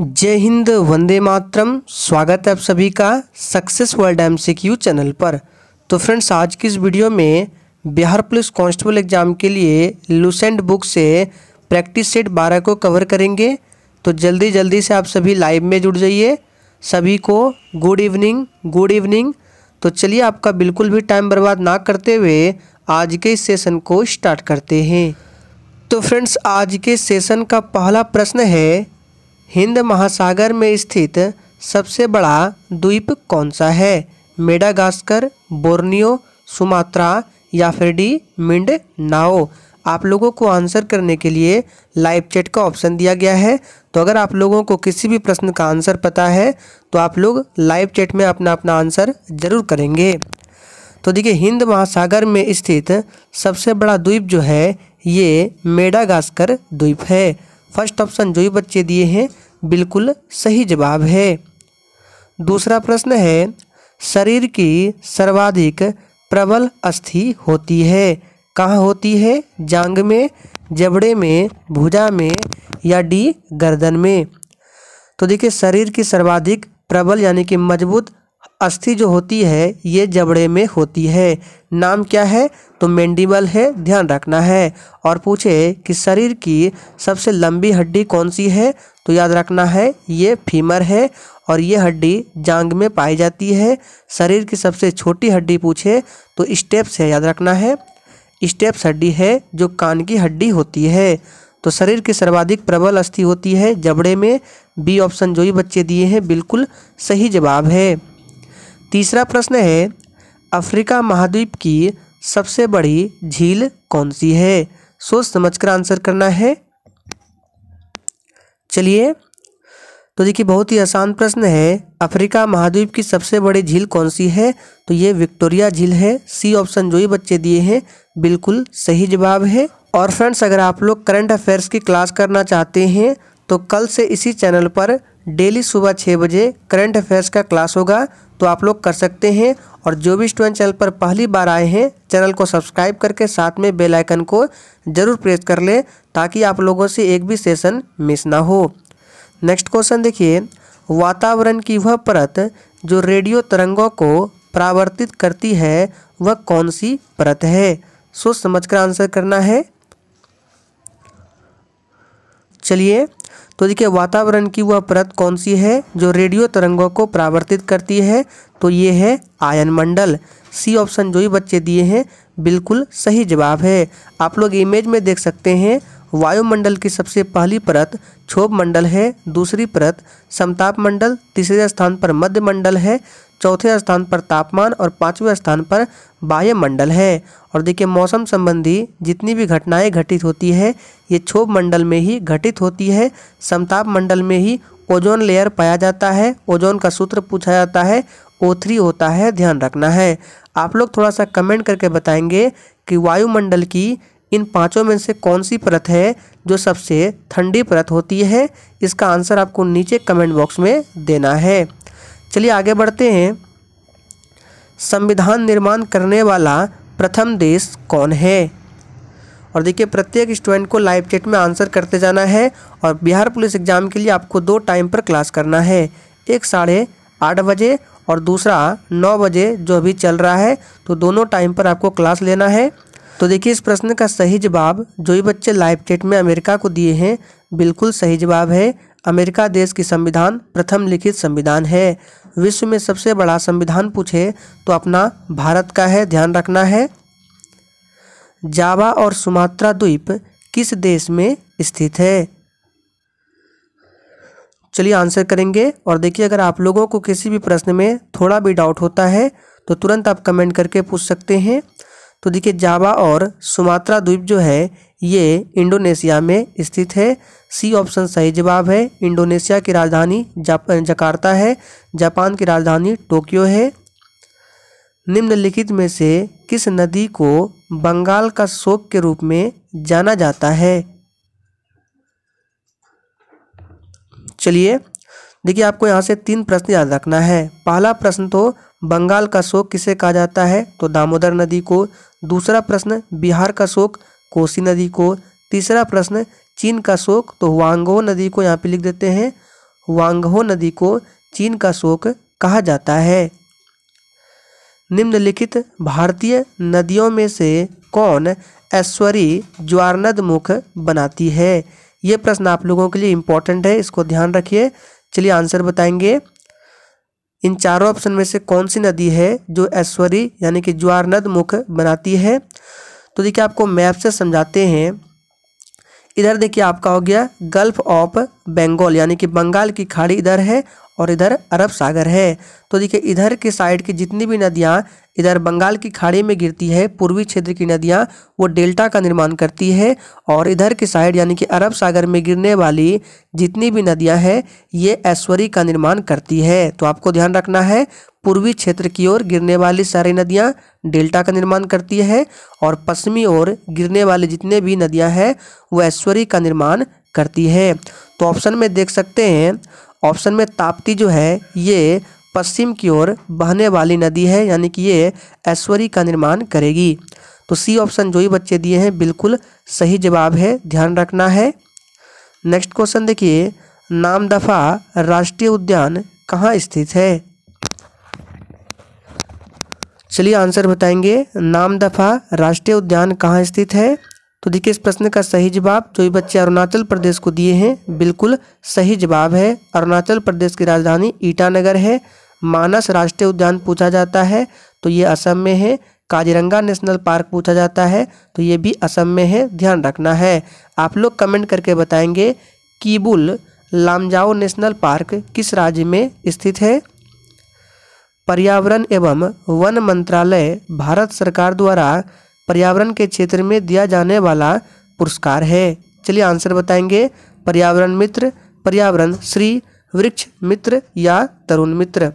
जय हिंद वंदे मातरम स्वागत है आप सभी का सक्सेस वर्ल्ड एम चैनल पर तो फ्रेंड्स आज की इस वीडियो में बिहार पुलिस कांस्टेबल एग्जाम के लिए लूसेंट बुक से प्रैक्टिस सेट 12 को कवर करेंगे तो जल्दी जल्दी से आप सभी लाइव में जुड़ जाइए सभी को गुड इवनिंग गुड इवनिंग तो चलिए आपका बिल्कुल भी टाइम बर्बाद ना करते हुए आज के इस सेशन को स्टार्ट करते हैं तो फ्रेंड्स आज के सेशन का पहला प्रश्न है हिंद महासागर में स्थित सबसे बड़ा द्वीप कौन सा है मेडागास्कर बोर्नियो सुमात्रा या फिर डी मिंड नाओ आप लोगों को आंसर करने के लिए लाइव चैट का ऑप्शन दिया गया है तो अगर आप लोगों को किसी भी प्रश्न का आंसर पता है तो आप लोग लाइव चैट में अपना अपना आंसर जरूर करेंगे तो देखिए हिंद महासागर में स्थित सबसे बड़ा द्वीप जो है ये मेडागास्कर द्वीप है फर्स्ट ऑप्शन जो भी बच्चे दिए हैं बिल्कुल सही जवाब है दूसरा प्रश्न है शरीर की सर्वाधिक प्रबल अस्थि होती है कहाँ होती है जांग में जबड़े में भुजा में या डी गर्दन में तो देखिए शरीर की सर्वाधिक प्रबल यानी कि मजबूत अस्थि जो होती है ये जबड़े में होती है नाम क्या है तो मेंडिबल है ध्यान रखना है और पूछे कि शरीर की सबसे लंबी हड्डी कौन सी है तो याद रखना है ये फीमर है और ये हड्डी जांग में पाई जाती है शरीर की सबसे छोटी हड्डी पूछे तो स्टेप्स है याद रखना है स्टेप्स हड्डी है जो कान की हड्डी होती है तो शरीर की सर्वाधिक प्रबल अस्थि होती है जबड़े में बी ऑप्शन जो ही बच्चे दिए हैं बिल्कुल सही जवाब है तीसरा प्रश्न है अफ्रीका महाद्वीप की सबसे बड़ी झील कौन सी है सोच समझकर आंसर करना है चलिए तो देखिए बहुत ही आसान प्रश्न है अफ्रीका महाद्वीप की सबसे बड़ी झील कौन सी है तो ये विक्टोरिया झील है सी ऑप्शन जो ही बच्चे दिए हैं बिल्कुल सही जवाब है और फ्रेंड्स अगर आप लोग करंट अफेयर्स की क्लास करना चाहते हैं तो कल से इसी चैनल पर डेली सुबह छः बजे करंट अफेयर्स का क्लास होगा तो आप लोग कर सकते हैं और जो भी स्टूडेंट चैनल पर पहली बार आए हैं चैनल को सब्सक्राइब करके साथ में बेल आइकन को ज़रूर प्रेस कर लें ताकि आप लोगों से एक भी सेशन मिस ना हो नेक्स्ट क्वेश्चन देखिए वातावरण की वह परत जो रेडियो तरंगों को प्रावर्तित करती है वह कौन सी परत है सोच समझ कर आंसर करना है चलिए तो देखिए वातावरण की वह परत कौन सी है जो रेडियो तरंगों को परावर्तित करती है तो ये है आयन मंडल सी ऑप्शन जो ही बच्चे दिए हैं बिल्कुल सही जवाब है आप लोग इमेज में देख सकते हैं वायुमंडल की सबसे पहली परत क्षोभ मंडल है दूसरी परत समताप मंडल तीसरे स्थान पर मध्य मंडल है चौथे स्थान पर तापमान और पाँचवें स्थान पर वायुमंडल है और देखिए मौसम संबंधी जितनी भी घटनाएं घटित होती है ये क्षोभ मंडल में ही घटित होती है समताप मंडल में ही ओजोन लेयर पाया जाता है ओजोन का सूत्र पूछा जाता है ओ थ्री होता है ध्यान रखना है आप लोग थोड़ा सा कमेंट करके बताएंगे कि वायुमंडल की इन पांचों में से कौन सी परत है जो सबसे ठंडी परत होती है इसका आंसर आपको नीचे कमेंट बॉक्स में देना है चलिए आगे बढ़ते हैं संविधान निर्माण करने वाला प्रथम देश कौन है और देखिए प्रत्येक स्टूडेंट को लाइव चैट में आंसर करते जाना है और बिहार पुलिस एग्जाम के लिए आपको दो टाइम पर क्लास करना है एक साढ़े आठ बजे और दूसरा नौ बजे जो अभी चल रहा है तो दोनों टाइम पर आपको क्लास लेना है तो देखिए इस प्रश्न का सही जवाब जो भी बच्चे लाइव चैट में अमेरिका को दिए हैं बिल्कुल सही जवाब है अमेरिका देश की संविधान प्रथम लिखित संविधान है विश्व में सबसे बड़ा संविधान पूछे तो अपना भारत का है ध्यान रखना है जावा और सुमात्रा द्वीप किस देश में स्थित है चलिए आंसर करेंगे और देखिए अगर आप लोगों को किसी भी प्रश्न में थोड़ा भी डाउट होता है तो तुरंत आप कमेंट करके पूछ सकते हैं तो देखिए जावा और सुमात्रा द्वीप जो है ये इंडोनेशिया में स्थित है सी ऑप्शन सही जवाब है इंडोनेशिया की राजधानी जकार्ता है जापान की राजधानी टोक्यो है निम्नलिखित में से किस नदी को बंगाल का शोक के रूप में जाना जाता है चलिए देखिए आपको यहाँ से तीन प्रश्न याद रखना है पहला प्रश्न तो बंगाल का शोक किसे कहा जाता है तो दामोदर नदी को दूसरा प्रश्न बिहार का शोक कोसी नदी को तीसरा प्रश्न चीन का शोक तो वांगहो नदी को यहाँ पे लिख देते हैं हुआंगहो नदी को चीन का शोक कहा जाता है निम्नलिखित भारतीय नदियों में से कौन ऐश्वरी ज्वारनद मुख बनाती है ये प्रश्न आप लोगों के लिए इम्पोर्टेंट है इसको ध्यान रखिए चलिए आंसर बताएंगे इन चारों ऑप्शन में से कौन सी नदी है जो ऐश्वरी यानी कि ज्वारनद मुख बनाती है तो देखिए आपको मैप से समझाते हैं इधर देखिए आपका हो गया गल्फ ऑफ बंगाल यानी कि बंगाल की खाड़ी इधर है और इधर अरब सागर है तो देखिए इधर के साइड की जितनी भी नदियाँ इधर बंगाल की खाड़ी में गिरती है पूर्वी क्षेत्र की नदियाँ वो डेल्टा का निर्माण करती है और इधर के साइड यानी कि अरब सागर में गिरने वाली जितनी भी नदियाँ हैं ये ऐश्वरी का निर्माण करती है तो आपको ध्यान रखना है पूर्वी क्षेत्र की ओर गिरने वाली सारी नदियाँ डेल्टा का निर्माण करती है और पश्चिमी ओर गिरने वाली जितने भी नदियाँ हैं वो ऐश्वरी का निर्माण करती है तो ऑप्शन में देख सकते हैं ऑप्शन में ताप्ती जो है ये पश्चिम की ओर बहने वाली नदी है यानी कि ये ऐश्वर्य का निर्माण करेगी तो सी ऑप्शन जो ही बच्चे दिए हैं बिल्कुल सही जवाब है ध्यान रखना है नेक्स्ट क्वेश्चन देखिए नामदफा राष्ट्रीय उद्यान कहाँ स्थित है चलिए आंसर बताएंगे नामदफा राष्ट्रीय उद्यान कहाँ स्थित है तो देखिए इस प्रश्न का सही जवाब जो भी बच्चे अरुणाचल प्रदेश को दिए हैं बिल्कुल सही जवाब है अरुणाचल प्रदेश की राजधानी ईटानगर है मानस राष्ट्रीय उद्यान पूछा जाता है तो ये असम में है काजीरंगा नेशनल पार्क पूछा जाता है तो ये भी असम में है ध्यान रखना है आप लोग कमेंट करके बताएंगे कीबुल लामजाओ नेशनल पार्क किस राज्य में स्थित है पर्यावरण एवं वन मंत्रालय भारत सरकार द्वारा पर्यावरण के क्षेत्र में दिया जाने वाला पुरस्कार है चलिए आंसर बताएंगे पर्यावरण मित्र पर्यावरण श्री वृक्ष मित्र या तरुण मित्र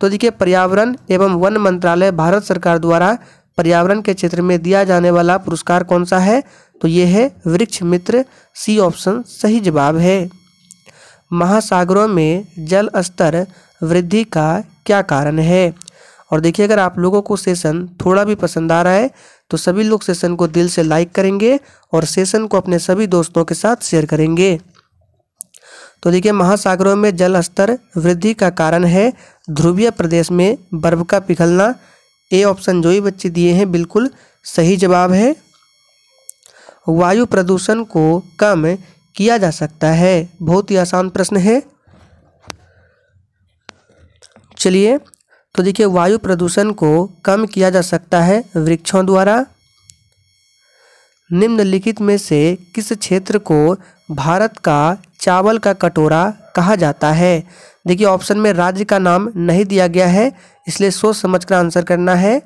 तो देखिए पर्यावरण एवं वन मंत्रालय भारत सरकार द्वारा पर्यावरण के क्षेत्र में दिया जाने वाला पुरस्कार कौन सा है तो ये है वृक्ष मित्र सी ऑप्शन सही जवाब है महासागरों में जल स्तर वृद्धि का क्या कारण है और देखिए अगर आप लोगों को सेशन थोड़ा भी पसंद आ रहा है तो सभी लोग सेशन को दिल से लाइक करेंगे और सेशन को अपने सभी दोस्तों के साथ शेयर करेंगे तो देखिए महासागरों में जल स्तर वृद्धि का कारण है ध्रुवीय प्रदेश में बर्फ का पिघलना ए ऑप्शन जो ही बच्चे दिए हैं बिल्कुल सही जवाब है वायु प्रदूषण को कम किया जा सकता है बहुत ही आसान प्रश्न है चलिए तो देखिए वायु प्रदूषण को कम किया जा सकता है वृक्षों द्वारा निम्नलिखित में से किस क्षेत्र को भारत का चावल का कटोरा कहा जाता है देखिए ऑप्शन में राज्य का नाम नहीं दिया गया है इसलिए सोच समझ कर आंसर करना है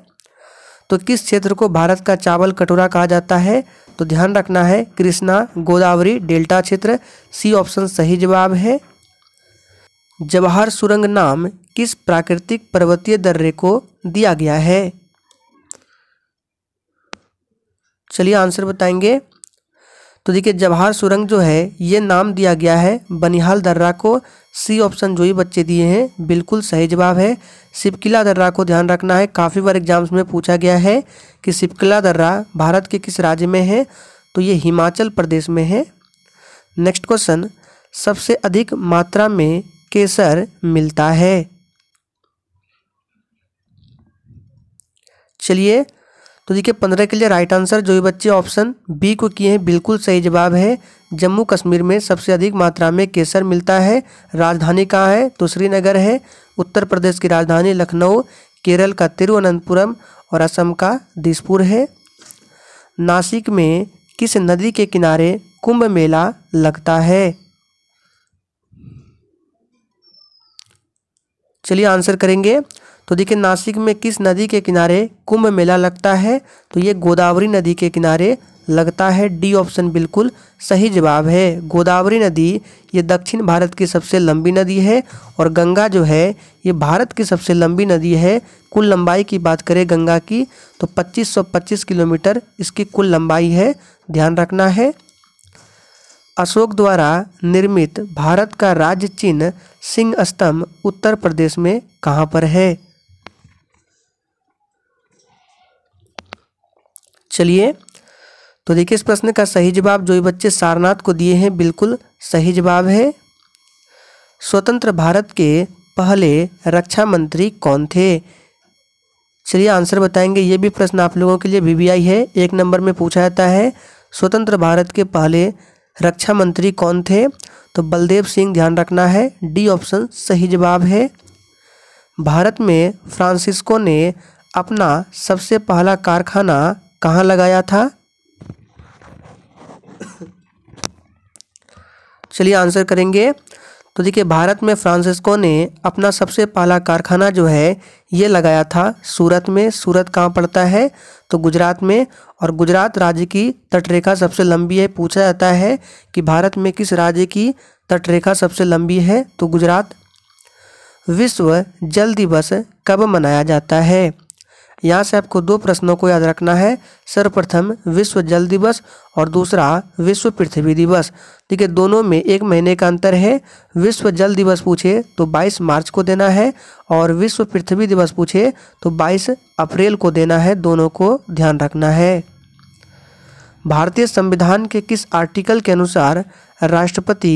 तो किस क्षेत्र को भारत का चावल कटोरा कहा जाता है तो ध्यान रखना है कृष्णा गोदावरी डेल्टा क्षेत्र सी ऑप्शन सही जवाब है जवाहर सुरंग नाम किस प्राकृतिक पर्वतीय दर्रे को दिया गया है चलिए आंसर बताएंगे तो देखिए जवाहर सुरंग जो है ये नाम दिया गया है बनिहाल दर्रा को सी ऑप्शन जो ही बच्चे दिए हैं बिल्कुल सही जवाब है सिपकिला दर्रा को ध्यान रखना है काफ़ी बार एग्जाम्स में पूछा गया है कि सिपकिला दर्रा भारत के किस राज्य में है तो ये हिमाचल प्रदेश में है नेक्स्ट क्वेश्चन सबसे अधिक मात्रा में केसर मिलता है चलिए तो देखिए पंद्रह के लिए राइट आंसर जो भी बच्चे ऑप्शन बी को किए हैं बिल्कुल सही जवाब है जम्मू कश्मीर में सबसे अधिक मात्रा में केसर मिलता है राजधानी कहाँ है तो श्रीनगर है उत्तर प्रदेश की राजधानी लखनऊ केरल का तिरुवनंतपुरम और असम का दिसपुर है नासिक में किस नदी के किनारे कुंभ मेला लगता है चलिए आंसर करेंगे तो देखिए नासिक में किस नदी के किनारे कुंभ मेला लगता है तो ये गोदावरी नदी के किनारे लगता है डी ऑप्शन बिल्कुल सही जवाब है गोदावरी नदी ये दक्षिण भारत की सबसे लंबी नदी है और गंगा जो है ये भारत की सबसे लंबी नदी है कुल लंबाई की बात करें गंगा की तो 2525 किलोमीटर इसकी कुल लंबाई है ध्यान रखना है अशोक द्वारा निर्मित भारत का राज्य चिन्ह सिंह स्तंभ उत्तर प्रदेश में कहाँ पर है चलिए तो देखिए इस प्रश्न का सही जवाब जो भी बच्चे सारनाथ को दिए हैं बिल्कुल सही जवाब है स्वतंत्र भारत के पहले रक्षा मंत्री कौन थे चलिए आंसर बताएंगे ये भी प्रश्न आप लोगों के लिए वीवीआई है एक नंबर में पूछा जाता है स्वतंत्र भारत के पहले रक्षा मंत्री कौन थे तो बलदेव सिंह ध्यान रखना है डी ऑप्शन सही जवाब है भारत में फ्रांसिस्को ने अपना सबसे पहला कारखाना कहाँ लगाया था चलिए आंसर करेंगे तो देखिए भारत में फ्रांसिस्को ने अपना सबसे पहला कारखाना जो है ये लगाया था सूरत में सूरत कहाँ पड़ता है तो गुजरात में और गुजरात राज्य की तटरेखा सबसे लंबी है पूछा जाता है कि भारत में किस राज्य की तटरेखा सबसे लंबी है तो गुजरात विश्व जल दिवस कब मनाया जाता है यहाँ से आपको दो प्रश्नों को याद रखना है सर्वप्रथम विश्व जल दिवस और दूसरा विश्व पृथ्वी दिवस ठीक है दोनों में एक महीने का अंतर है विश्व जल दिवस पूछे तो 22 मार्च को देना है और विश्व पृथ्वी दिवस पूछे तो 22 अप्रैल को देना है दोनों को ध्यान रखना है भारतीय संविधान के किस आर्टिकल के अनुसार राष्ट्रपति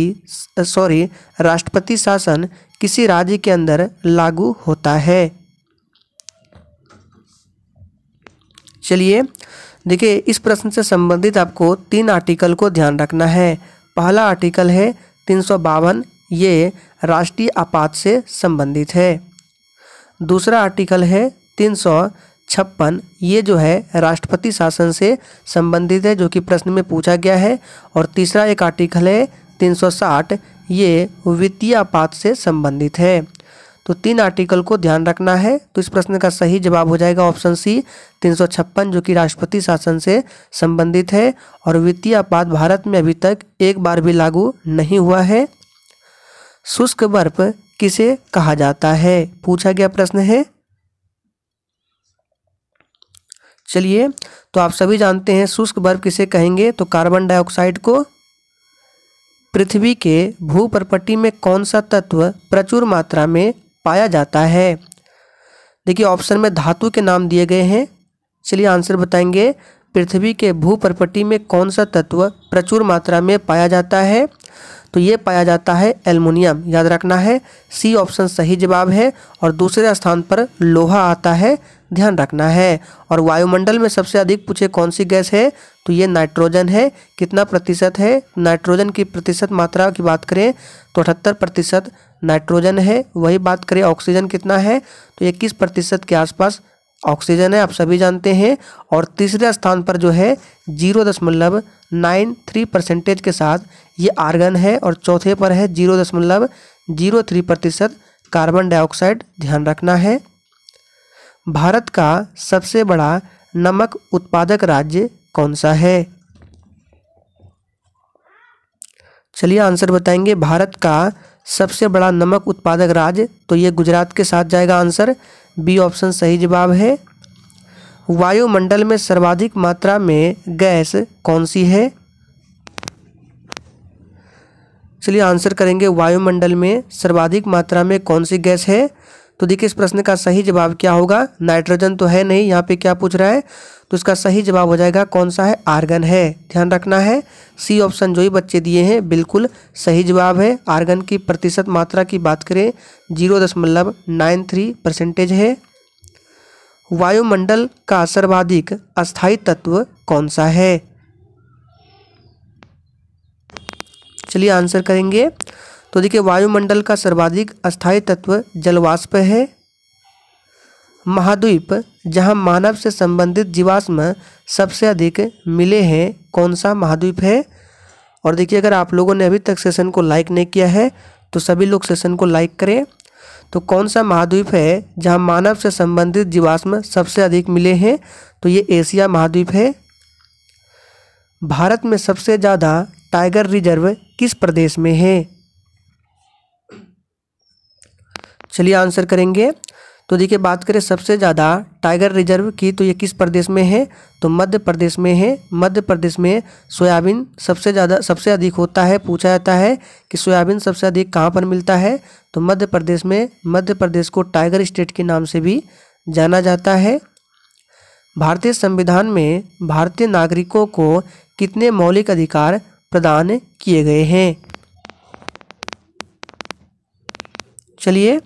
सॉरी राष्ट्रपति शासन किसी राज्य के अंदर लागू होता है चलिए देखिए इस प्रश्न से संबंधित आपको तीन आर्टिकल को ध्यान रखना है पहला आर्टिकल है तीन सौ बावन ये राष्ट्रीय आपात से संबंधित है दूसरा आर्टिकल है तीन सौ छप्पन ये जो है राष्ट्रपति शासन से संबंधित है जो कि प्रश्न में पूछा गया है और तीसरा एक आर्टिकल है तीन सौ साठ ये वित्तीय आपात से संबंधित है तो तीन आर्टिकल को ध्यान रखना है तो इस प्रश्न का सही जवाब हो जाएगा ऑप्शन सी तीन जो कि राष्ट्रपति शासन से संबंधित है और वित्तीय आपात भारत में अभी तक एक बार भी लागू नहीं हुआ है शुष्क बर्फ किसे कहा जाता है पूछा गया प्रश्न है चलिए तो आप सभी जानते हैं शुष्क बर्फ किसे कहेंगे तो कार्बन डाइऑक्साइड को पृथ्वी के भूपरपट्टी में कौन सा तत्व प्रचुर मात्रा में पाया जाता है देखिए ऑप्शन में धातु के नाम दिए गए हैं चलिए आंसर बताएंगे पृथ्वी के भूपरपटी में कौन सा तत्व प्रचुर मात्रा में पाया जाता है तो ये पाया जाता है एल्युमिनियम याद रखना है सी ऑप्शन सही जवाब है और दूसरे स्थान पर लोहा आता है ध्यान रखना है और वायुमंडल में सबसे अधिक पूछे कौन सी गैस है तो ये नाइट्रोजन है कितना प्रतिशत है नाइट्रोजन की प्रतिशत मात्रा की बात करें तो अठहत्तर प्रतिशत नाइट्रोजन है वही बात करें ऑक्सीजन कितना है तो इक्कीस प्रतिशत के आसपास ऑक्सीजन है आप सभी जानते हैं और तीसरे स्थान पर जो है जीरो दशमलव नाइन थ्री परसेंटेज के साथ ये आर्गन है और चौथे पर है जीरो दशमलव जीरो थ्री प्रतिशत कार्बन डाइऑक्साइड ध्यान रखना है भारत का सबसे बड़ा नमक उत्पादक राज्य कौन सा है चलिए आंसर बताएंगे भारत का सबसे बड़ा नमक उत्पादक राज्य तो ये गुजरात के साथ जाएगा आंसर बी ऑप्शन सही जवाब है वायुमंडल में सर्वाधिक मात्रा में गैस कौन सी है चलिए आंसर करेंगे वायुमंडल में सर्वाधिक मात्रा में कौन सी गैस है तो देखिए इस प्रश्न का सही जवाब क्या होगा नाइट्रोजन तो है नहीं यहाँ पे क्या पूछ रहा है तो इसका सही जवाब हो जाएगा कौन सा है आर्गन है ध्यान रखना है सी ऑप्शन जो ही बच्चे दिए हैं बिल्कुल सही जवाब है आर्गन की प्रतिशत मात्रा की बात करें जीरो दशमलव नाइन थ्री परसेंटेज है वायुमंडल का सर्वाधिक अस्थायी तत्व कौन सा है चलिए आंसर करेंगे तो देखिए वायुमंडल का सर्वाधिक अस्थायी तत्व जलवाष्प है महाद्वीप जहां मानव से संबंधित जीवाश्म सबसे अधिक मिले हैं कौन सा महाद्वीप है और देखिए अगर आप लोगों ने अभी तक सेशन को लाइक नहीं किया है तो सभी लोग सेशन को लाइक करें तो कौन सा महाद्वीप है जहां मानव से संबंधित जीवाश्म सबसे अधिक मिले हैं तो ये एशिया महाद्वीप है भारत में सबसे ज़्यादा टाइगर रिजर्व किस प्रदेश में है चलिए आंसर करेंगे तो देखिए बात करें सबसे ज़्यादा टाइगर रिजर्व की तो ये किस प्रदेश में है तो मध्य प्रदेश में है मध्य प्रदेश में सोयाबीन सबसे ज़्यादा सबसे अधिक होता है पूछा जाता है कि सोयाबीन सबसे अधिक कहाँ पर मिलता है तो मध्य प्रदेश में मध्य प्रदेश को टाइगर स्टेट के नाम से भी जाना जाता है भारतीय संविधान में भारतीय नागरिकों को कितने मौलिक अधिकार प्रदान किए गए हैं चलिए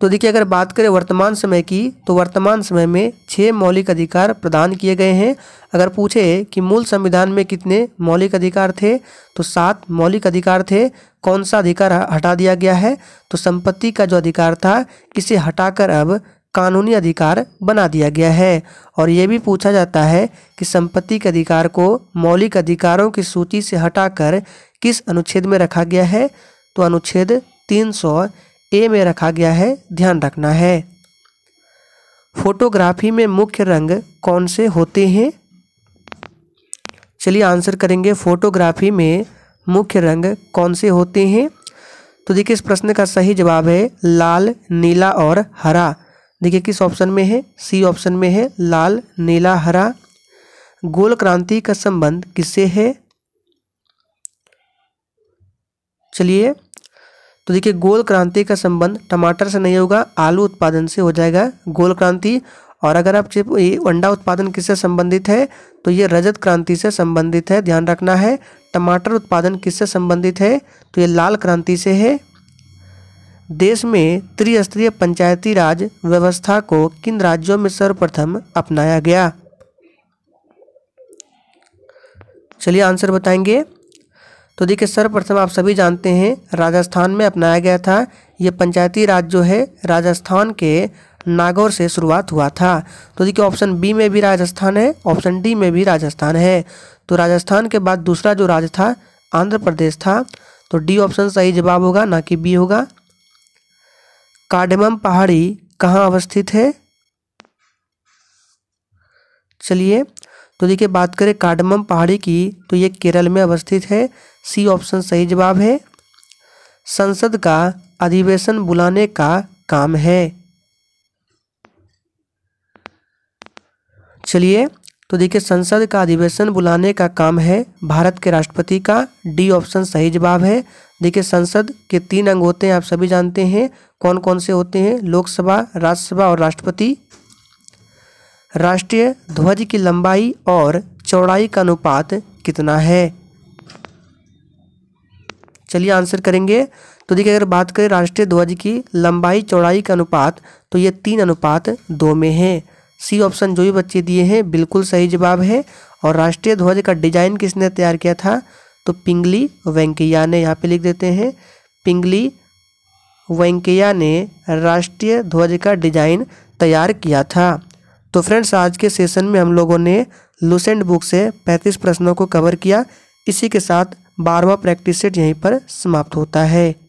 तो देखिए अगर बात करें वर्तमान समय की तो वर्तमान समय में छः मौलिक अधिकार प्रदान किए गए हैं अगर पूछे कि मूल संविधान में कितने मौलिक अधिकार थे तो सात मौलिक अधिकार थे कौन सा अधिकार हटा दिया गया है तो संपत्ति का जो अधिकार था इसे हटाकर अब कानूनी अधिकार बना दिया गया है और ये भी पूछा जाता है कि संपत्ति के अधिकार को मौलिक अधिकारों की सूची से हटाकर किस अनुच्छेद में रखा गया है तो अनुच्छेद तीन सौ ए में रखा गया है ध्यान रखना है फोटोग्राफी में मुख्य रंग कौन से होते हैं चलिए आंसर करेंगे फोटोग्राफी में मुख्य रंग कौन से होते हैं तो देखिए इस प्रश्न का सही जवाब है लाल नीला और हरा देखिए किस ऑप्शन में है सी ऑप्शन में है लाल नीला हरा गोल क्रांति का संबंध किससे है चलिए तो देखिए गोल क्रांति का संबंध टमाटर से नहीं होगा आलू उत्पादन से हो जाएगा गोल क्रांति और अगर आप ये अंडा उत्पादन किससे संबंधित है तो ये रजत क्रांति से संबंधित है ध्यान रखना है टमाटर उत्पादन किससे संबंधित है तो ये लाल क्रांति से है देश में त्रिस्तरीय पंचायती राज व्यवस्था को किन राज्यों में सर्वप्रथम अपनाया गया चलिए आंसर बताएंगे तो देखिए सर्वप्रथम आप सभी जानते हैं राजस्थान में अपनाया गया था ये पंचायती राज जो है राजस्थान के नागौर से शुरुआत हुआ था तो देखिए ऑप्शन बी में भी राजस्थान है ऑप्शन डी में भी राजस्थान है तो राजस्थान के बाद दूसरा जो राज्य था आंध्र प्रदेश था तो डी ऑप्शन सही जवाब होगा ना कि बी होगा कार्डेमम पहाड़ी कहाँ अवस्थित है चलिए तो देखिए बात करें कार्डमम पहाड़ी की तो ये केरल में अवस्थित है सी ऑप्शन सही जवाब है संसद का अधिवेशन बुलाने का काम है चलिए तो देखिए संसद का अधिवेशन बुलाने का काम है भारत के राष्ट्रपति का डी ऑप्शन सही जवाब है देखिए संसद के तीन अंग होते हैं आप सभी जानते हैं कौन कौन से होते हैं लोकसभा राज्यसभा और राष्ट्रपति राष्ट्रीय ध्वज की लंबाई और चौड़ाई का अनुपात कितना है चलिए आंसर करेंगे तो देखिए अगर बात करें राष्ट्रीय ध्वज की लंबाई चौड़ाई का अनुपात तो ये तीन अनुपात दो में है सी ऑप्शन जो भी बच्चे दिए हैं बिल्कुल सही जवाब है और राष्ट्रीय ध्वज का डिजाइन किसने तैयार किया था तो पिंगली वेंकैया ने यहाँ पे लिख देते हैं पिंगली वेंकैया ने राष्ट्रीय ध्वज का डिजाइन तैयार किया था तो फ्रेंड्स आज के सेशन में हम लोगों ने लूसेंट बुक से 35 प्रश्नों को कवर किया इसी के साथ बारहवा प्रैक्टिस सेट यहीं पर समाप्त होता है